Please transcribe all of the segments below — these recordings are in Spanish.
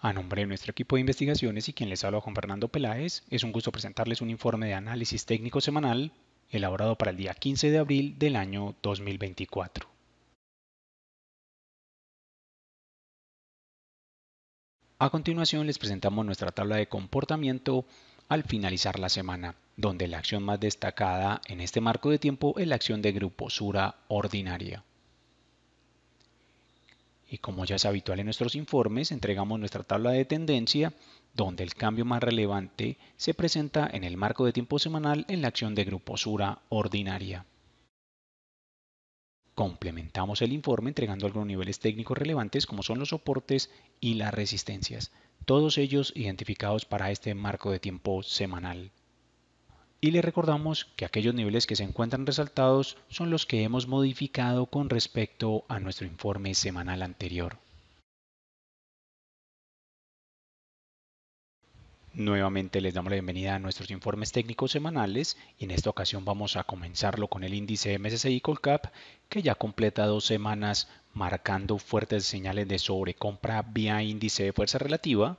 A nombre de nuestro equipo de investigaciones y quien les habla Juan Fernando Peláez, es un gusto presentarles un informe de análisis técnico semanal elaborado para el día 15 de abril del año 2024. A continuación les presentamos nuestra tabla de comportamiento al finalizar la semana, donde la acción más destacada en este marco de tiempo es la acción de Sura ordinaria y como ya es habitual en nuestros informes, entregamos nuestra tabla de tendencia donde el cambio más relevante se presenta en el marco de tiempo semanal en la acción de gruposura ordinaria. Complementamos el informe entregando algunos niveles técnicos relevantes como son los soportes y las resistencias, todos ellos identificados para este marco de tiempo semanal y le recordamos que aquellos niveles que se encuentran resaltados son los que hemos modificado con respecto a nuestro informe semanal anterior. Nuevamente les damos la bienvenida a nuestros informes técnicos semanales y en esta ocasión vamos a comenzarlo con el índice MSCI Colcap que ya completa dos semanas marcando fuertes señales de sobrecompra vía índice de fuerza relativa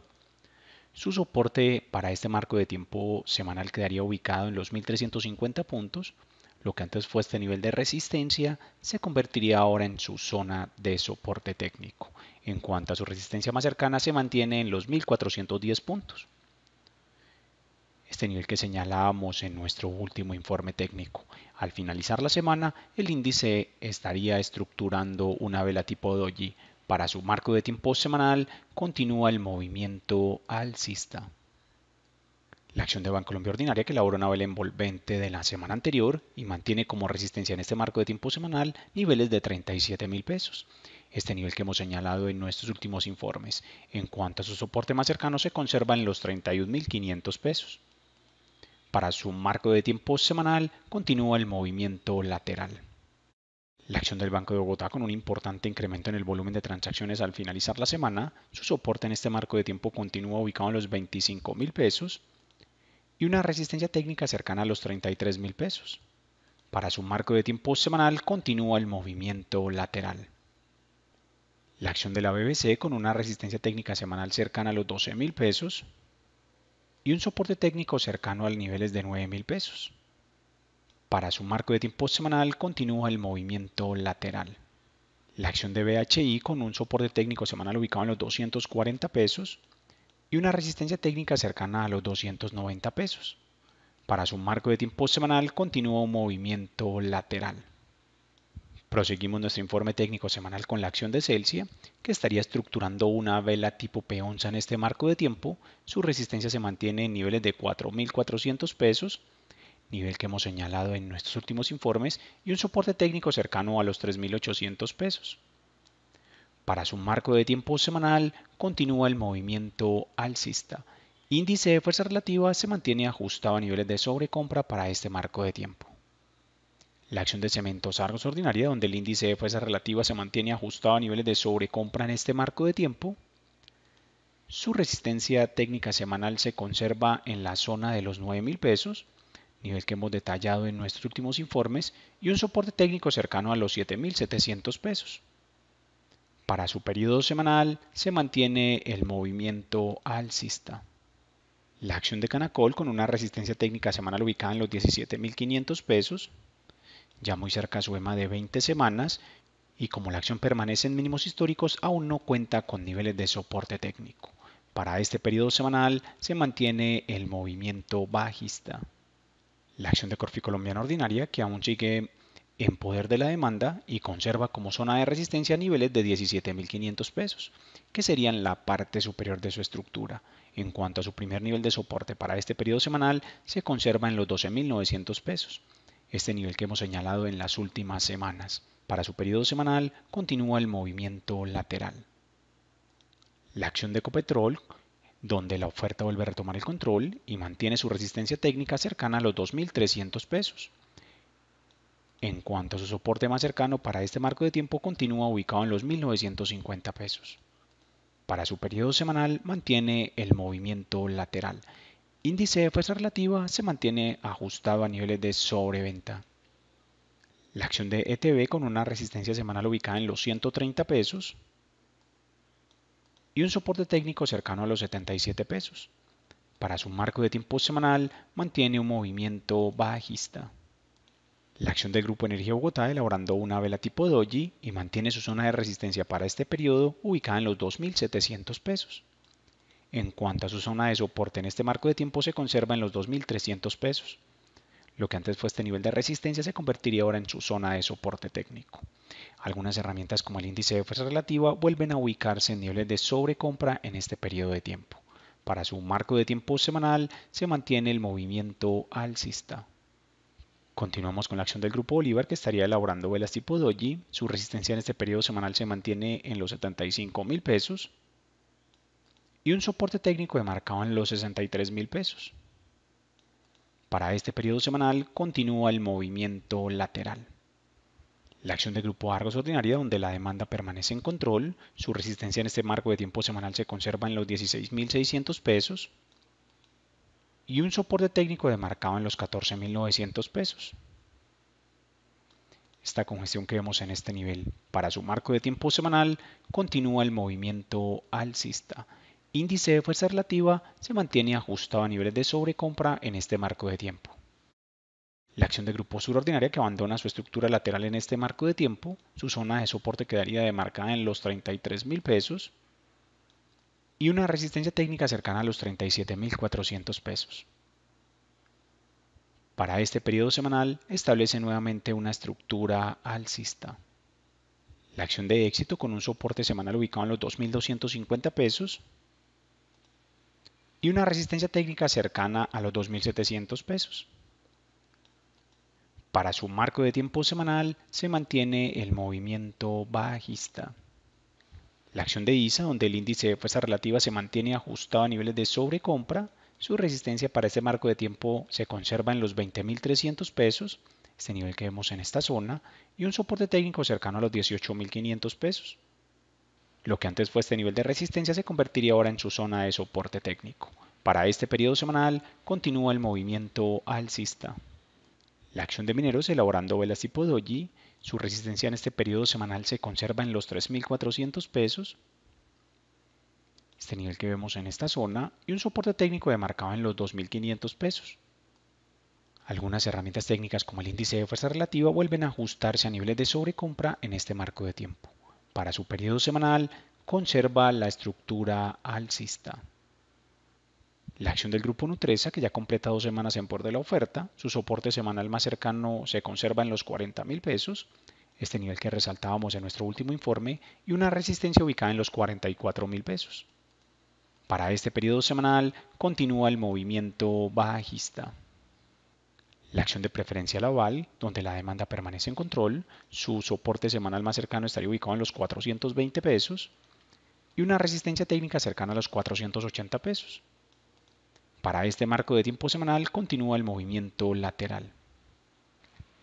su soporte para este marco de tiempo semanal quedaría ubicado en los 1350 puntos, lo que antes fue este nivel de resistencia se convertiría ahora en su zona de soporte técnico. En cuanto a su resistencia más cercana se mantiene en los 1410 puntos. Este nivel que señalábamos en nuestro último informe técnico. Al finalizar la semana, el índice estaría estructurando una vela tipo doji para su marco de tiempo semanal continúa el movimiento alcista. La acción de Bancolombia Ordinaria que elabora una vela envolvente de la semana anterior y mantiene como resistencia en este marco de tiempo semanal niveles de 37 mil pesos. Este nivel que hemos señalado en nuestros últimos informes. En cuanto a su soporte más cercano se conserva en los 31.500 pesos. Para su marco de tiempo semanal continúa el movimiento lateral. La acción del Banco de Bogotá con un importante incremento en el volumen de transacciones al finalizar la semana, su soporte en este marco de tiempo continúa ubicado en los 25 mil pesos y una resistencia técnica cercana a los 33 mil pesos. Para su marco de tiempo semanal continúa el movimiento lateral. La acción de la BBC con una resistencia técnica semanal cercana a los 12 mil pesos y un soporte técnico cercano a niveles de 9 mil pesos. Para su marco de tiempo semanal continúa el movimiento lateral. La acción de BHI con un soporte técnico semanal ubicado en los 240 pesos y una resistencia técnica cercana a los 290 pesos. Para su marco de tiempo semanal continúa un movimiento lateral. Proseguimos nuestro informe técnico semanal con la acción de Celsius que estaría estructurando una vela tipo peonza en este marco de tiempo. Su resistencia se mantiene en niveles de 4.400 pesos nivel que hemos señalado en nuestros últimos informes, y un soporte técnico cercano a los 3.800 pesos. Para su marco de tiempo semanal continúa el movimiento alcista. Índice de fuerza relativa se mantiene ajustado a niveles de sobrecompra para este marco de tiempo. La acción de cementos Argos ordinaria, donde el índice de fuerza relativa se mantiene ajustado a niveles de sobrecompra en este marco de tiempo, su resistencia técnica semanal se conserva en la zona de los 9,000 pesos nivel que hemos detallado en nuestros últimos informes, y un soporte técnico cercano a los 7.700 pesos. Para su periodo semanal se mantiene el movimiento alcista. La acción de Canacol con una resistencia técnica semanal ubicada en los 17.500 pesos, ya muy cerca a su EMA de 20 semanas, y como la acción permanece en mínimos históricos, aún no cuenta con niveles de soporte técnico. Para este periodo semanal se mantiene el movimiento bajista la acción de Corfi colombiana ordinaria, que aún sigue en poder de la demanda y conserva como zona de resistencia niveles de 17.500 pesos, que serían la parte superior de su estructura. En cuanto a su primer nivel de soporte para este periodo semanal, se conserva en los 12.900 pesos, este nivel que hemos señalado en las últimas semanas. Para su periodo semanal continúa el movimiento lateral. La acción de Copetrol donde la oferta vuelve a retomar el control y mantiene su resistencia técnica cercana a los 2.300 pesos. En cuanto a su soporte más cercano para este marco de tiempo continúa ubicado en los 1.950 pesos. Para su periodo semanal mantiene el movimiento lateral. Índice de fuerza relativa se mantiene ajustado a niveles de sobreventa. La acción de ETB con una resistencia semanal ubicada en los 130 pesos y un soporte técnico cercano a los 77 pesos. Para su marco de tiempo semanal mantiene un movimiento bajista. La acción del Grupo Energía Bogotá elaborando una vela tipo doji y mantiene su zona de resistencia para este periodo ubicada en los 2.700 pesos. En cuanto a su zona de soporte en este marco de tiempo se conserva en los 2.300 pesos. Lo que antes fue este nivel de resistencia se convertiría ahora en su zona de soporte técnico. Algunas herramientas como el índice de fuerza relativa vuelven a ubicarse en niveles de sobrecompra en este periodo de tiempo. Para su marco de tiempo semanal se mantiene el movimiento alcista. Continuamos con la acción del grupo Bolívar que estaría elaborando velas tipo doji. Su resistencia en este periodo semanal se mantiene en los 75 mil pesos y un soporte técnico demarcado en los 63 mil pesos. Para este periodo semanal continúa el movimiento lateral. La acción de grupo Argos ordinaria, donde la demanda permanece en control, su resistencia en este marco de tiempo semanal se conserva en los 16.600 pesos y un soporte técnico demarcado en los 14.900 pesos. Esta congestión que vemos en este nivel para su marco de tiempo semanal continúa el movimiento alcista índice de fuerza relativa se mantiene ajustado a niveles de sobrecompra en este marco de tiempo. La acción de grupo surordinaria que abandona su estructura lateral en este marco de tiempo, su zona de soporte quedaría demarcada en los 33,000 mil pesos y una resistencia técnica cercana a los 37.400 pesos. Para este periodo semanal establece nuevamente una estructura alcista. La acción de éxito con un soporte semanal ubicado en los 2.250 pesos y una resistencia técnica cercana a los 2.700 pesos. Para su marco de tiempo semanal se mantiene el movimiento bajista. La acción de ISA, donde el índice de fuerza relativa se mantiene ajustado a niveles de sobrecompra, su resistencia para este marco de tiempo se conserva en los 20.300 pesos, este nivel que vemos en esta zona, y un soporte técnico cercano a los 18.500 pesos. Lo que antes fue este nivel de resistencia se convertiría ahora en su zona de soporte técnico. Para este periodo semanal continúa el movimiento alcista. La acción de mineros elaborando velas tipo doji, su resistencia en este periodo semanal se conserva en los 3.400 pesos, este nivel que vemos en esta zona, y un soporte técnico demarcado en los 2.500 pesos. Algunas herramientas técnicas como el índice de fuerza relativa vuelven a ajustarse a niveles de sobrecompra en este marco de tiempo para su periodo semanal conserva la estructura alcista. La acción del grupo Nutresa, que ya completa dos semanas en por de la oferta, su soporte semanal más cercano se conserva en los 40 mil pesos, este nivel que resaltábamos en nuestro último informe, y una resistencia ubicada en los 44 mil pesos. Para este periodo semanal continúa el movimiento bajista la acción de preferencia Laval, donde la demanda permanece en control, su soporte semanal más cercano estaría ubicado en los 420 pesos y una resistencia técnica cercana a los 480 pesos. Para este marco de tiempo semanal continúa el movimiento lateral.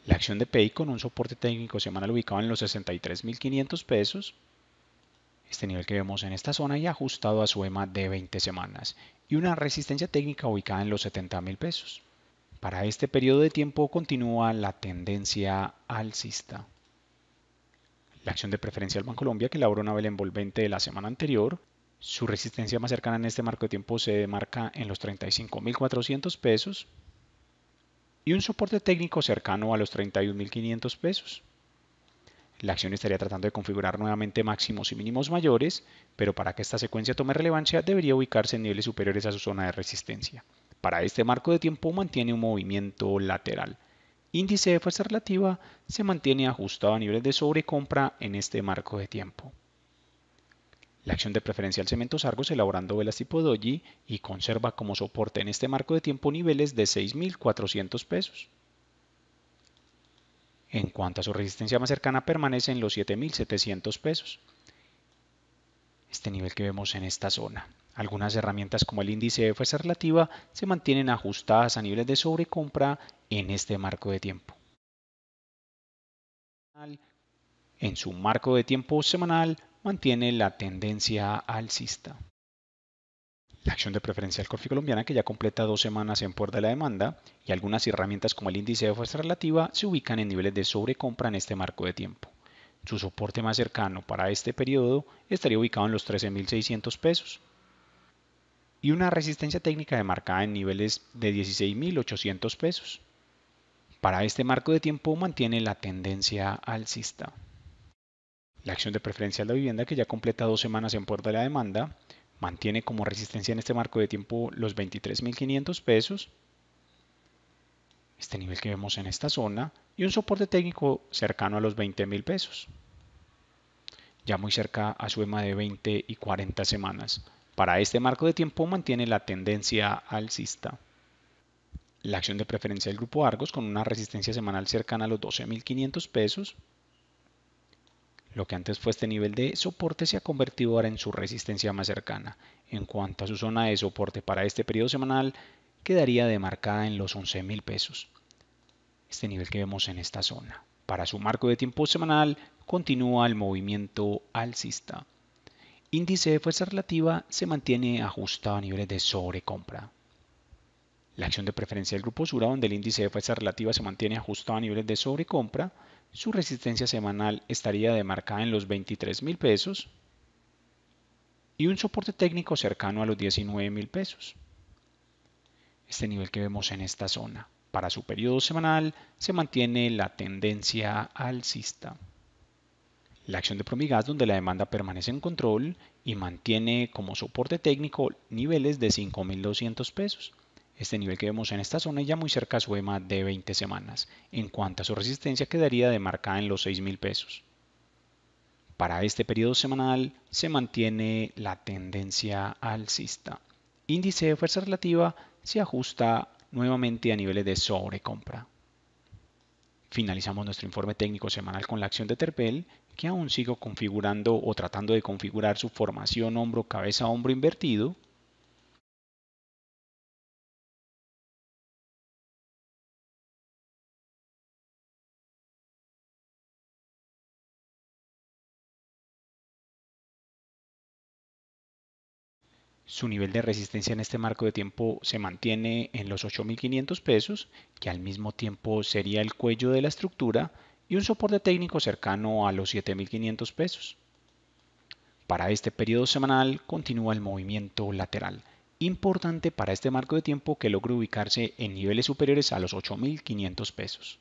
La acción de PEI con un soporte técnico semanal ubicado en los 63.500 pesos, este nivel que vemos en esta zona y ajustado a su EMA de 20 semanas, y una resistencia técnica ubicada en los 70.000 pesos. Para este periodo de tiempo continúa la tendencia alcista. La acción de preferencia del Colombia que elaboró una vela envolvente de la semana anterior, su resistencia más cercana en este marco de tiempo se demarca en los 35.400 pesos y un soporte técnico cercano a los 31.500 pesos. La acción estaría tratando de configurar nuevamente máximos y mínimos mayores, pero para que esta secuencia tome relevancia debería ubicarse en niveles superiores a su zona de resistencia. Para este marco de tiempo mantiene un movimiento lateral. Índice de fuerza relativa se mantiene ajustado a niveles de sobrecompra en este marco de tiempo. La acción de preferencial cemento Argos elaborando velas tipo Doji y conserva como soporte en este marco de tiempo niveles de 6.400 pesos. En cuanto a su resistencia más cercana permanece en los 7.700 pesos. Este nivel que vemos en esta zona. Algunas herramientas como el índice de fuerza relativa se mantienen ajustadas a niveles de sobrecompra en este marco de tiempo. En su marco de tiempo semanal mantiene la tendencia alcista. La acción de preferencia del colombiana, que ya completa dos semanas en por de la demanda, y algunas herramientas como el índice de fuerza relativa se ubican en niveles de sobrecompra en este marco de tiempo. Su soporte más cercano para este periodo estaría ubicado en los 13.600 pesos y una resistencia técnica demarcada en niveles de 16.800 pesos. Para este marco de tiempo mantiene la tendencia alcista. La acción de preferencia de la vivienda, que ya completa dos semanas en puerta de la demanda, mantiene como resistencia en este marco de tiempo los 23.500 pesos, este nivel que vemos en esta zona, y un soporte técnico cercano a los 20.000 pesos, ya muy cerca a su EMA de 20 y 40 semanas, para este marco de tiempo mantiene la tendencia alcista. La acción de preferencia del grupo Argos con una resistencia semanal cercana a los 12.500 pesos. Lo que antes fue este nivel de soporte se ha convertido ahora en su resistencia más cercana. En cuanto a su zona de soporte para este periodo semanal, quedaría demarcada en los 11.000 pesos. Este nivel que vemos en esta zona. Para su marco de tiempo semanal, continúa el movimiento alcista índice de fuerza relativa se mantiene ajustado a niveles de sobrecompra. La acción de preferencia del grupo Sura, donde el índice de fuerza relativa se mantiene ajustado a niveles de sobrecompra, su resistencia semanal estaría demarcada en los 23,000 pesos y un soporte técnico cercano a los 19,000 mil pesos. Este nivel que vemos en esta zona para su periodo semanal se mantiene la tendencia alcista la acción de Promigas donde la demanda permanece en control y mantiene como soporte técnico niveles de 5.200 pesos. Este nivel que vemos en esta zona ya muy cerca su EMA de 20 semanas, en cuanto a su resistencia quedaría demarcada en los 6.000 pesos. Para este periodo semanal se mantiene la tendencia alcista. Índice de fuerza relativa se ajusta nuevamente a niveles de sobrecompra. Finalizamos nuestro informe técnico semanal con la acción de Terpel, que aún sigo configurando o tratando de configurar su formación hombro-cabeza-hombro invertido, su nivel de resistencia en este marco de tiempo se mantiene en los 8.500 pesos, que al mismo tiempo sería el cuello de la estructura, y un soporte técnico cercano a los 7.500 pesos. Para este periodo semanal continúa el movimiento lateral, importante para este marco de tiempo que logre ubicarse en niveles superiores a los 8.500 pesos.